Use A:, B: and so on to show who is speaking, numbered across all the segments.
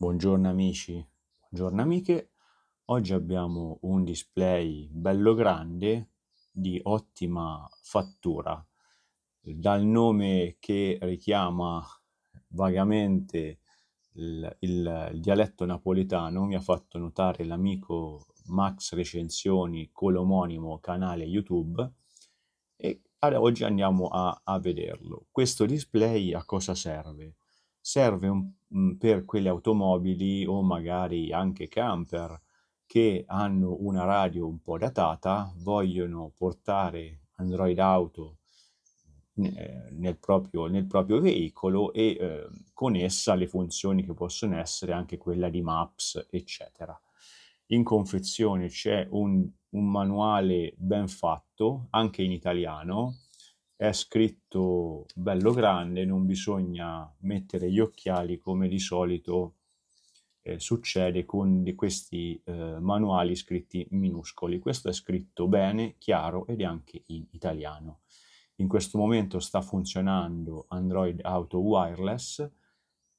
A: Buongiorno amici, buongiorno amiche. Oggi abbiamo un display bello grande di ottima fattura. Dal nome che richiama vagamente il, il, il dialetto napoletano mi ha fatto notare l'amico Max Recensioni con l'omonimo canale YouTube e oggi andiamo a, a vederlo. Questo display a cosa serve? serve un, per quelle automobili o magari anche camper che hanno una radio un po' datata, vogliono portare Android Auto eh, nel proprio, nel proprio veicolo e eh, con essa le funzioni che possono essere anche quella di Maps, eccetera. In confezione c'è un, un manuale ben fatto, anche in italiano, è scritto bello grande, non bisogna mettere gli occhiali come di solito eh, succede con questi eh, manuali scritti minuscoli. Questo è scritto bene, chiaro ed è anche in italiano. In questo momento sta funzionando Android Auto Wireless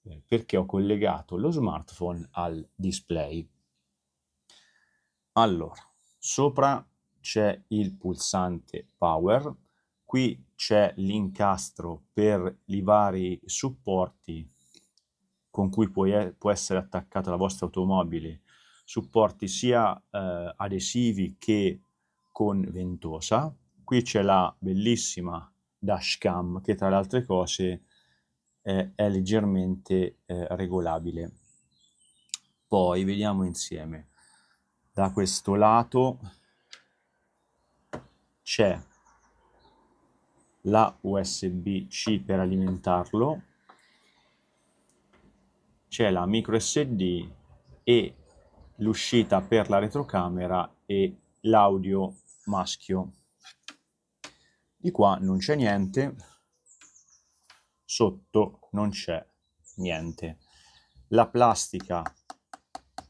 A: eh, perché ho collegato lo smartphone al display. Allora, sopra c'è il pulsante Power, qui c'è l'incastro per i vari supporti con cui puoi, può essere attaccata la vostra automobile, supporti sia eh, adesivi che con ventosa. Qui c'è la bellissima dashcam che tra le altre cose eh, è leggermente eh, regolabile. Poi vediamo insieme. Da questo lato c'è la USB-C per alimentarlo, c'è la microSD e l'uscita per la retrocamera e l'audio maschio. Di qua non c'è niente, sotto non c'è niente. La plastica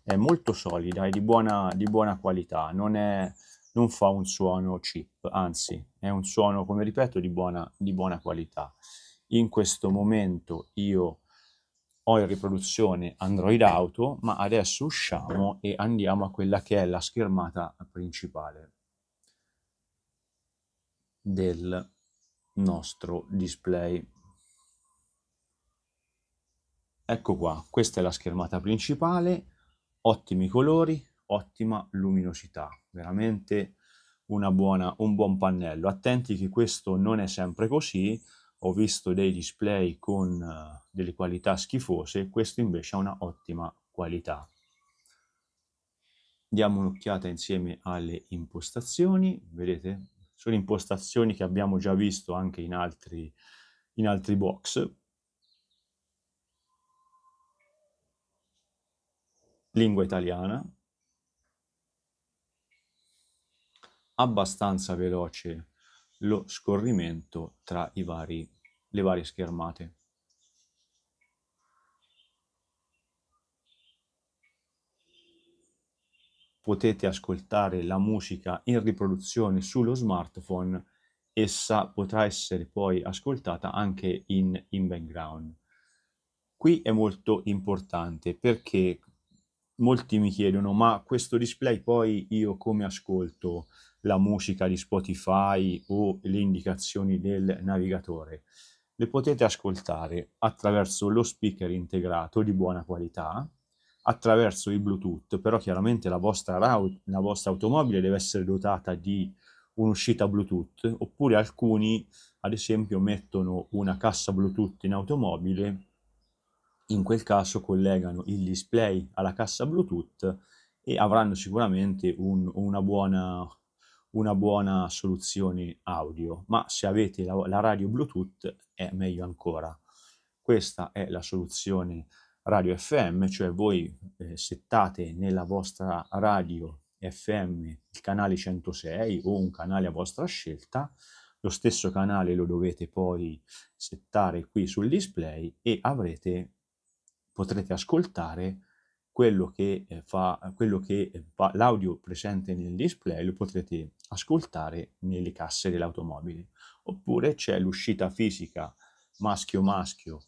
A: è molto solida e di buona, di buona qualità, non, è, non fa un suono chip, anzi è un suono, come ripeto, di buona, di buona qualità. In questo momento io ho in riproduzione Android Auto, ma adesso usciamo e andiamo a quella che è la schermata principale del nostro display. Ecco qua, questa è la schermata principale, ottimi colori, ottima luminosità, veramente una buona, un buon pannello. Attenti che questo non è sempre così, ho visto dei display con eh, delle qualità schifose, questo invece ha una ottima qualità. Diamo un'occhiata insieme alle impostazioni, vedete? Sono impostazioni che abbiamo già visto anche in altri, in altri box. Lingua italiana, abbastanza veloce lo scorrimento tra i vari, le varie schermate. Potete ascoltare la musica in riproduzione sullo smartphone, essa potrà essere poi ascoltata anche in, in background. Qui è molto importante perché molti mi chiedono ma questo display poi io come ascolto? la musica di Spotify o le indicazioni del navigatore. Le potete ascoltare attraverso lo speaker integrato di buona qualità, attraverso il Bluetooth, però chiaramente la vostra, la vostra automobile deve essere dotata di un'uscita Bluetooth, oppure alcuni, ad esempio, mettono una cassa Bluetooth in automobile, in quel caso collegano il display alla cassa Bluetooth e avranno sicuramente un, una buona una buona soluzione audio, ma se avete la, la radio Bluetooth è meglio ancora. Questa è la soluzione radio FM, cioè voi eh, settate nella vostra radio FM il canale 106 o un canale a vostra scelta, lo stesso canale lo dovete poi settare qui sul display e avrete, potrete ascoltare quello che eh, fa, quello che eh, fa l'audio presente nel display, lo potrete ascoltare nelle casse dell'automobile. Oppure c'è l'uscita fisica maschio-maschio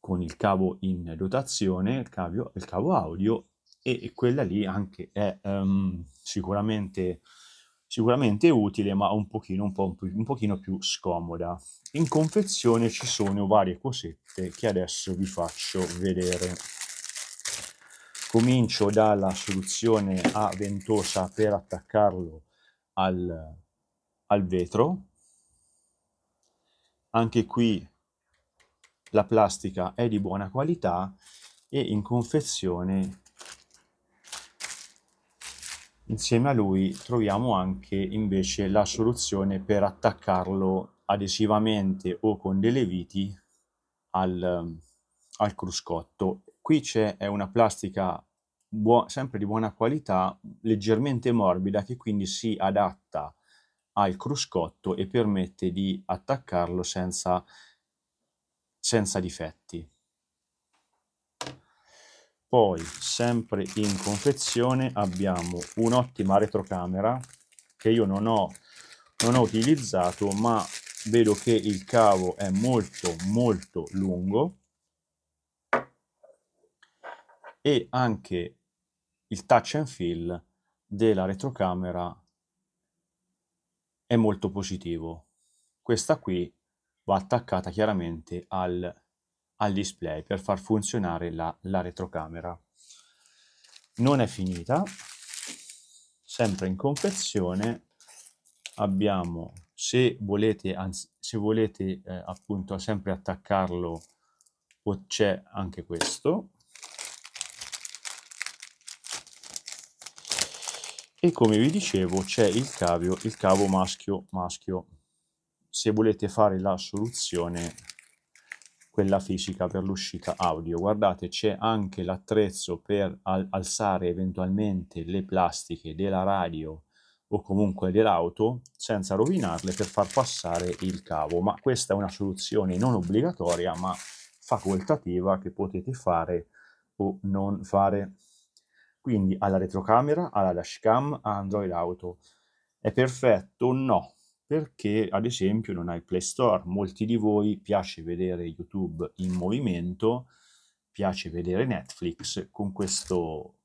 A: con il cavo in dotazione, il, cavo, il cavo audio, e quella lì anche è um, sicuramente, sicuramente utile, ma un pochino, un, po', un pochino più scomoda. In confezione ci sono varie cosette che adesso vi faccio vedere. Comincio dalla soluzione a ventosa per attaccarlo al, al vetro. Anche qui la plastica è di buona qualità e in confezione insieme a lui troviamo anche invece la soluzione per attaccarlo adesivamente o con delle viti al, al cruscotto qui c'è una plastica buo- sempre di buona qualità, leggermente morbida, che quindi si adatta al cruscotto e permette di attaccarlo senza, senza difetti. Poi, sempre in confezione, abbiamo un'ottima retrocamera che io non ho, non ho utilizzato, ma vedo che il cavo è molto molto lungo e anche il touch and feel della retrocamera è molto positivo. Questa qui va attaccata chiaramente al, al display per far funzionare la, la retrocamera. Non è finita, sempre in confezione abbiamo se volete, anzi, se volete eh, appunto sempre attaccarlo c'è anche questo e come vi dicevo c'è il, cavio, il cavo maschio maschio se volete fare la soluzione quella fisica per l'uscita audio guardate c'è anche l'attrezzo per al alzare eventualmente le plastiche della radio o comunque dell'auto senza rovinarle per far passare il cavo ma questa è una soluzione non obbligatoria ma facoltativa che potete fare o non fare quindi alla retrocamera, alla dashcam, a Android Auto. È perfetto? No, perché ad esempio non hai Play Store, molti di voi piace vedere YouTube in movimento, piace vedere Netflix, con questo,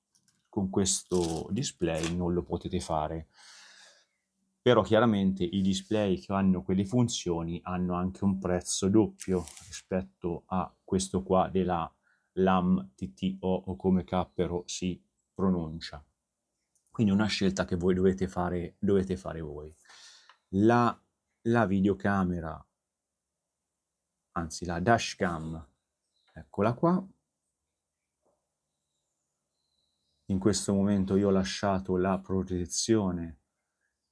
A: con questo display non lo potete fare. Però chiaramente i display che hanno quelle funzioni hanno anche un prezzo doppio rispetto a questo qua della LAM TTO o come cappero si pronuncia. Quindi una scelta che voi dovete fare, dovete fare voi. La, la videocamera, anzi la dashcam, eccola qua. In questo momento io ho lasciato la protezione,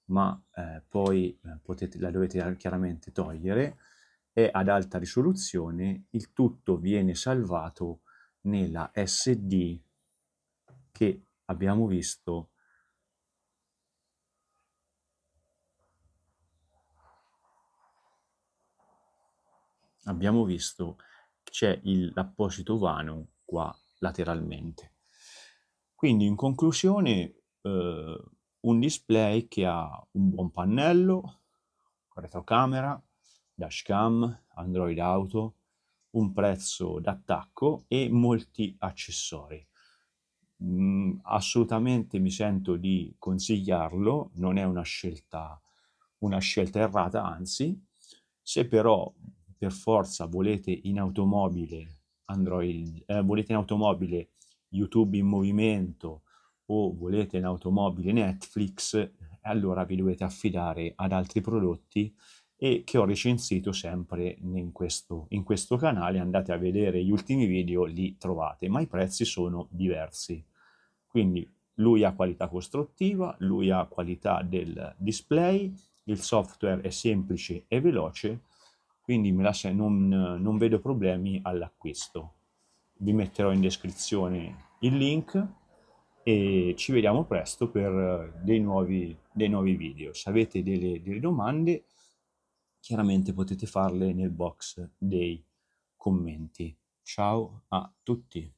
A: ma eh, poi eh, potete, la dovete chiaramente togliere. È ad alta risoluzione, il tutto viene salvato nella SD che abbiamo visto abbiamo visto c'è l'apposito vano qua lateralmente. Quindi in conclusione eh, un display che ha un buon pannello, retrocamera, dashcam, Android Auto, un prezzo d'attacco e molti accessori mh, mm, assolutamente mi sento di consigliarlo, non è una scelta, una scelta errata, anzi, se però per forza volete in automobile Android, eh, volete in automobile YouTube in movimento o volete in automobile Netflix, allora vi dovete affidare ad altri prodotti e che ho recensito sempre in questo, in questo canale. Andate a vedere gli ultimi video, li trovate, ma i prezzi sono diversi. Quindi lui ha qualità costruttiva, lui ha qualità del display, il software è semplice e veloce, quindi non, non vedo problemi all'acquisto. Vi metterò in descrizione il link e ci vediamo presto per dei nuovi, dei nuovi video. Se avete delle, delle domande, chiaramente potete farle nel box dei commenti. Ciao a tutti!